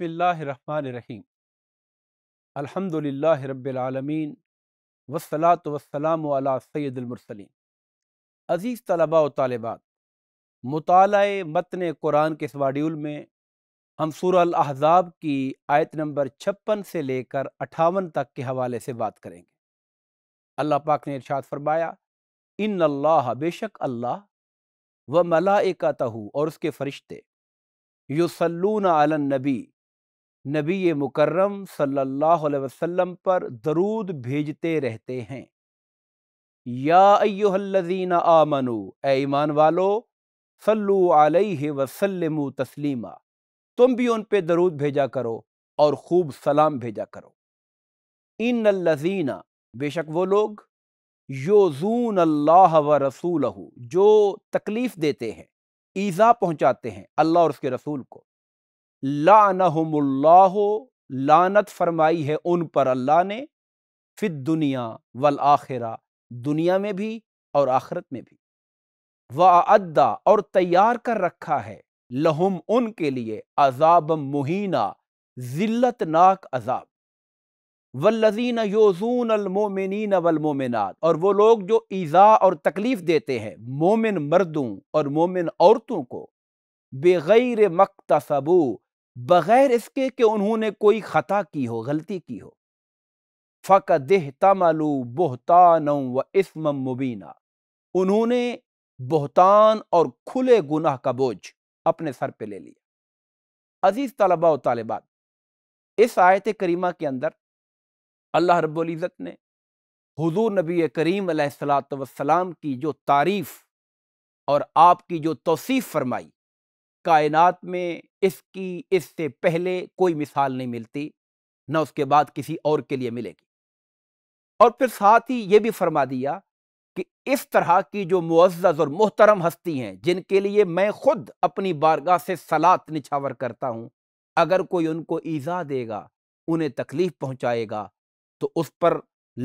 बसमीम अलहमदिल्ला रबालमीन वसलात वसलाम सैदुलमरसलिन अज़ीज़ तलबा व तालबात मताल मतन कुरान के इस वाड्यूल में हम सूरह की आयत नंबर छप्पन से लेकर अठावन तक के हवाले से बात करेंगे अल्लाह पाक ने इरशाद फरमाया इन अल्लाह बेशक अल्लाह व मलाइका और उसके फ़रिश्ते युसलून आलन नबी नबी मुकर्रम सल्लल्लाहु अलैहि वसल्लम पर दरूद भेजते रहते हैं या याजीना आमनु ए ईमान वालो सल्लु अलैहि वसल्लम तस्लीमा तुम भी उन पे दरूद भेजा करो और खूब सलाम भेजा करो इन लजीना बेशक वो लोग योजून अल्लाह व रसूल जो तकलीफ़ देते हैं ईज़ा पहुँचाते हैं अल्लाह और उसके रसूल को लानहुमुल्लाहो लानत फरमाई है उन पर अल्लाह ने फिर दुनिया वल आखिरा दुनिया में भी और आख़रत में भी वह अद्दा और तैयार कर रखा है लहुम उनके लिए अजाब मुहीना जिल्लत नाक अजाब वल्लजीन योजून अलमोमिन वलमोमिनत और वो लोग जो ईज़ा और तकलीफ़ देते हैं मोमिन मर्दों और मोमिन औरतों को बेगैर मकतसबू बगैर इसके कि उन्होंने कोई ख़ता की हो गलती की हो फ़क देह तमालू बोहतान व इसम मुबीना उन्होंने बोहतान और खुले गुनाह का बोझ अपने सर पे ले लिया अजीज़ तलबा व तालिबात इस आयत करीमा के अंदर अल्लाह रब्ज़त ने हुजूर नबी करीम सलाम की जो तारीफ़ और आपकी जो तोसीफ़ फरमाई कायनात में इसकी इससे पहले कोई मिसाल नहीं मिलती न उसके बाद किसी और के लिए मिलेगी और फिर साथ ही ये भी फरमा दिया कि इस तरह की जो मुआज़ और मोहतरम हस्ती हैं जिनके लिए मैं खुद अपनी बारगाह से सलात निछावर करता हूँ अगर कोई उनको ईज़ा देगा उन्हें तकलीफ़ पहुँचाएगा तो उस पर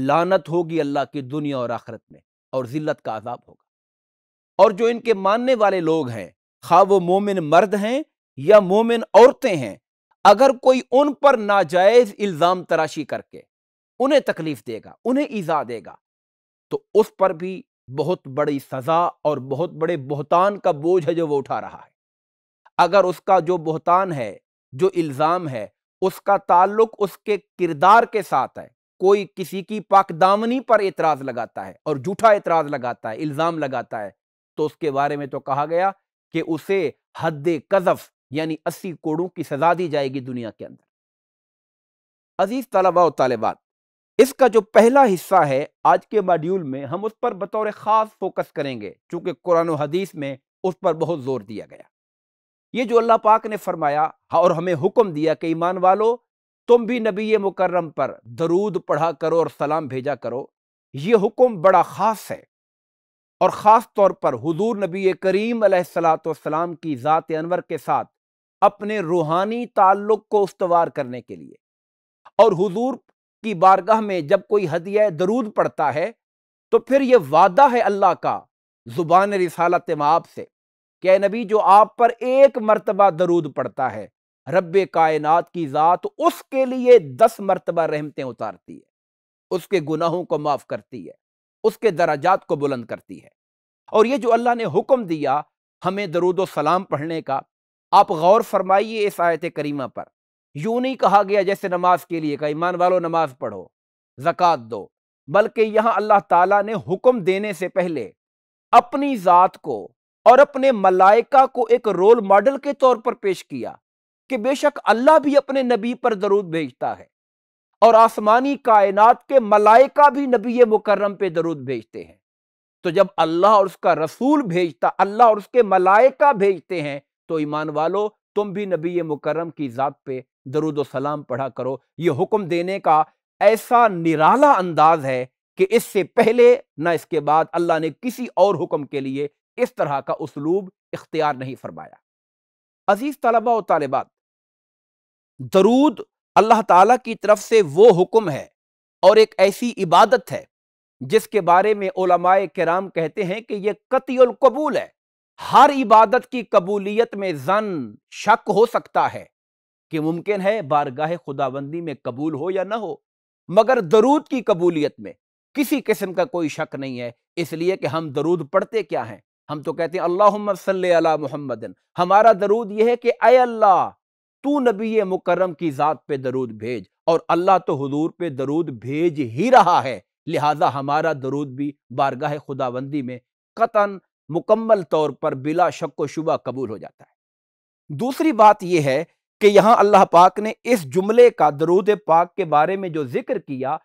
लानत होगी अल्लाह की दुनिया और आखरत में और ज़िल्लत का आज़ाब होगा और जो इनके मानने वाले लोग हैं खा हाँ, वो मोमिन मर्द हैं या मोमिन औरतें हैं अगर कोई उन पर नाजायज इल्ज़ाम तराशी करके उन्हें तकलीफ देगा उन्हें ईजा देगा तो उस पर भी बहुत बड़ी सज़ा और बहुत बड़े बहतान का बोझ है जो वो उठा रहा है अगर उसका जो बहतान है जो इल्ज़ाम है उसका ताल्लुक उसके किरदार के साथ है कोई किसी की पाकदामनी पर एतराज़ लगाता है और झूठा एतराज़ लगाता है इल्ज़ाम लगाता है तो उसके बारे में तो कहा गया कि उसे हद कजफ यानी अस्सी कोड़ों की सजा दी जाएगी दुनिया के अंदर अजीज तलबा और तालिबात इसका जो पहला हिस्सा है आज के मॉड्यूल में हम उस पर बतौर ख़ास फोकस करेंगे चूंकि कुरान हदीस में उस पर बहुत ज़ोर दिया गया ये जो अल्लाह पाक ने फरमाया और हमें हुक्म दिया कि ईमान वालो तुम भी नबी मुकर्रम पर दरूद पढ़ा करो और सलाम भेजा करो ये हुक्म बड़ा ख़ास है और ख़ास तौर पर हुजूर नबी करीम सलाम की ज़ात अनवर के साथ अपने रूहानी ताल्लुक़ को उसवार करने के लिए और हुजूर की बारगाह में जब कोई हदिया दरूद पड़ता है तो फिर ये वादा है अल्लाह का ज़ुबान रिसालत माप से क्या नबी जो आप पर एक मरतबा दरूद पड़ता है रब कायनात की ज़ात उसके लिए दस मरतबा रहमतें उतारती है उसके गुनाहों को माफ़ करती है उसके दराजात को बुलंद करती है और ये जो अल्लाह ने हुक्म दिया हमें दरुद सलाम पढ़ने का आप गौर फरमाइए इस आयत करीमा पर यूं नहीं कहा गया जैसे नमाज के लिए का ईमान वालो नमाज पढ़ो जक़ात दो बल्कि यहाँ अल्लाह ताला ने हुक्म देने से पहले अपनी ज़ात को और अपने मलाइका को एक रोल मॉडल के तौर पर पेश किया कि बेशक अल्लाह भी अपने नबी पर दरूद भेजता है और आसमानी कायनात के मलाइका भी नबी मुकर्रम पे दरुद भेजते हैं तो जब अल्लाह और उसका रसूल भेजता अल्लाह और उसके मलाइका भेजते हैं तो ईमान वालो तुम भी नबी मुकर्रम की ज़ात पे दरुद सलाम पढ़ा करो ये हुक्म देने का ऐसा निराला अंदाज है कि इससे पहले ना इसके बाद अल्लाह ने किसी और हुक्म के लिए इस तरह का उसलूब इख्तियार नहीं फरमाया अजीज तलबा और तालिबात दरूद अल्लाह ताला की तरफ से वो हुक्म है और एक ऐसी इबादत है जिसके बारे में ओलमाए कराम कहते हैं कि यह कतियल कबूल है हर इबादत की कबूलियत में जन शक हो सकता है कि मुमकिन है बारगाह खुदाबंदी में कबूल हो या ना हो मगर दरूद की कबूलियत में किसी किस्म का कोई शक नहीं है इसलिए कि हम दरूद पढ़ते क्या हैं हम तो कहते हैं अल्लाह मोहम्मद हमारा दरूद यह है कि अय अल्लाह तू नबी मुकर्रम की ज़ात पे दरूद भेज और अल्लाह तो हजूर पे दरूद भेज ही रहा है लिहाजा हमारा दरूद भी बारगाह खुदाबंदी में कतन मुकम्मल तौर पर बिला शक व शुबा कबूल हो जाता है दूसरी बात यह है कि यहाँ अल्लाह पाक ने इस जुमले का दरूद पाक के बारे में जो जिक्र किया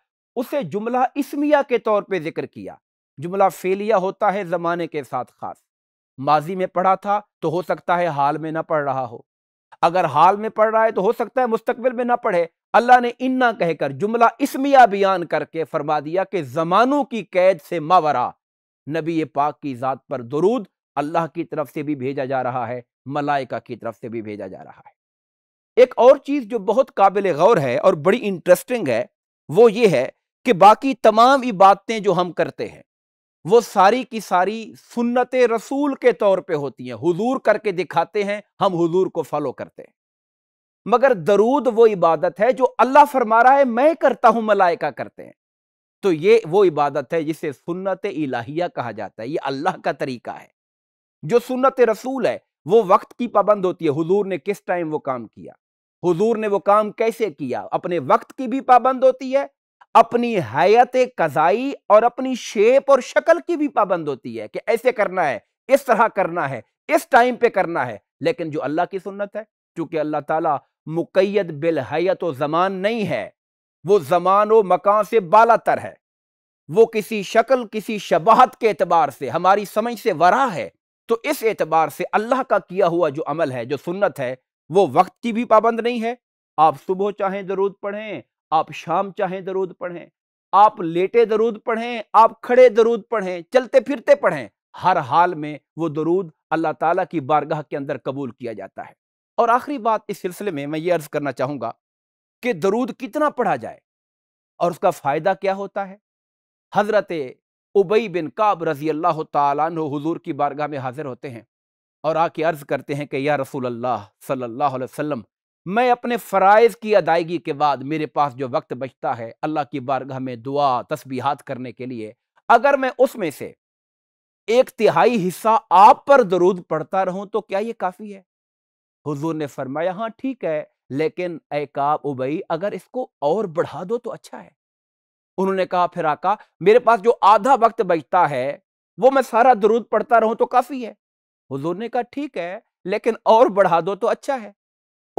उसे जुमला इसमिया के तौर पर जिक्र किया जुमला फेलिया होता है ज़माने के साथ खास माजी में पढ़ा था तो हो सकता है हाल में ना पढ़ रहा हो अगर हाल में पढ़ रहा है तो हो सकता है मुस्तकबिल में ना पढ़े अल्लाह ने इन्ना कहकर जुमला इसमिया बयान करके फरमा दिया कि जमानों की कैद से मावरा नबी पाक की ज़ात पर दरूद अल्लाह की तरफ से भी भेजा जा रहा है मलाइका की तरफ से भी भेजा जा रहा है एक और चीज़ जो बहुत काबिल गौर है और बड़ी इंटरेस्टिंग है वो ये है कि बाकी तमाम इबादतें जो हम करते हैं वो सारी की सारी सुन्नत रसूल के तौर पे होती हैं हुजूर करके दिखाते हैं हम हुजूर को फॉलो करते हैं मगर दरूद वो इबादत है जो अल्लाह फरमा रहा है मैं करता हूं मलाइका करते हैं तो ये वो इबादत है जिसे सुन्नत इलाहिया कहा जाता है ये अल्लाह का तरीका है जो सुन्नत रसूल है वो वक्त की पाबंद होती है हुजूर ने किस टाइम वो काम किया हुजूर ने वो काम कैसे किया अपने वक्त की भी पाबंद होती है अपनी हयात कजाई और अपनी शेप और शक्ल की भी पाबंद होती है कि ऐसे करना है इस तरह करना है इस टाइम पे करना है लेकिन जो अल्लाह की सुन्नत है चूंकि अल्लाह ताला मुकैद बिल हयात व जमान नहीं है वो जमान व मकान से बालातर है वो किसी शक्ल किसी शबाहत के एतबार से हमारी समझ से वरा है तो इस एतबार से अल्लाह का किया हुआ जो अमल है जो सुन्नत है वो वक्त की भी पाबंद नहीं है आप सुबह चाहें जरूर पढ़ें आप शाम चाहें दरूद पढ़ें आप लेटे दरूद पढ़ें आप खड़े दरूद पढ़ें चलते फिरते पढ़ें हर हाल में वो दरूद अल्लाह ताला की बारगाह के अंदर कबूल किया जाता है और आखिरी बात इस सिलसिले में मैं ये अर्ज़ करना चाहूँगा कि दरूद कितना पढ़ा जाए और उसका फ़ायदा क्या होता है हज़रत उबई बिन काब रजी अल्लाह तु की बारगाह में हाजिर होते हैं और आके अर्ज़ करते हैं कि या रसूल अल्लाह सल्लल्लाहु अलैहि वसल्लम मैं अपने फ़रज़ की अदायगी के बाद मेरे पास जो वक्त बचता है अल्लाह की बारगाह में दुआ तस्बीहात करने के लिए अगर मैं उसमें से एक तिहाई हिस्सा आप पर दरूद पढ़ता रहूं तो क्या ये काफ़ी है हुजूर ने फरमाया हाँ ठीक है लेकिन एकाब उबई अगर इसको और बढ़ा दो तो अच्छा है उन्होंने कहा फिर आका मेरे पास जो आधा वक्त बचता है वो मैं सारा दरूद पढ़ता रहूं तो काफ़ी है हुजूर ने कहा ठीक है लेकिन और बढ़ा दो तो अच्छा है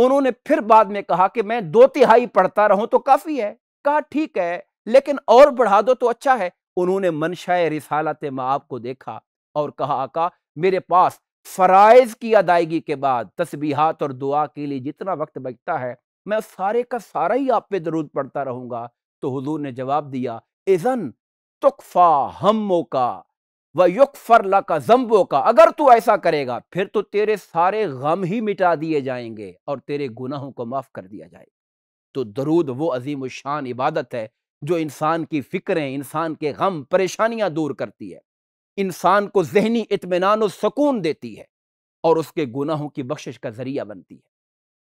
उन्होंने फिर बाद में कहा कि मैं दो तिहाई पढ़ता रहूं तो काफी है कहा ठीक है लेकिन और बढ़ा दो तो अच्छा है उन्होंने मनशा रिसालत माप को देखा और कहा आका मेरे पास फ़राइज की अदायगी के बाद तस्बीहात और दुआ के लिए जितना वक्त बचता है मैं सारे का सारा ही आप पे दरूद पढ़ता रहूंगा तो हुजूर ने जवाब दिया इजन तुकफा हमो का वह युक फरला का जम्बो का अगर तू ऐसा करेगा फिर तो तेरे सारे गम ही मिटा दिए जाएंगे और तेरे गुनाहों को माफ़ कर दिया जाएगा तो दरूद वो अजीम शान इबादत है जो इंसान की फ़िक्रें इंसान के गम परेशानियां दूर करती है इंसान को जहनी इतमान सुकून देती है और उसके गुनाहों की बख्शिश का जरिया बनती है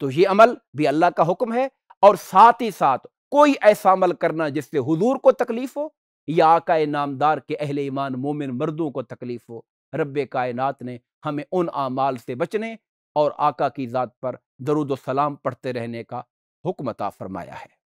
तो ये अमल भी अल्लाह का हुक्म है और साथ ही साथ कोई ऐसा अमल करना जिससे हजूर को तकलीफ हो या आकाए नामदार के अहल ईमान मोमिन मर्दों को तकलीफ हो रब कायनात ने हमें उन आमाल से बचने और आका की ज़ात पर दरुद सलाम पढ़ते रहने का हुक्मता फरमाया है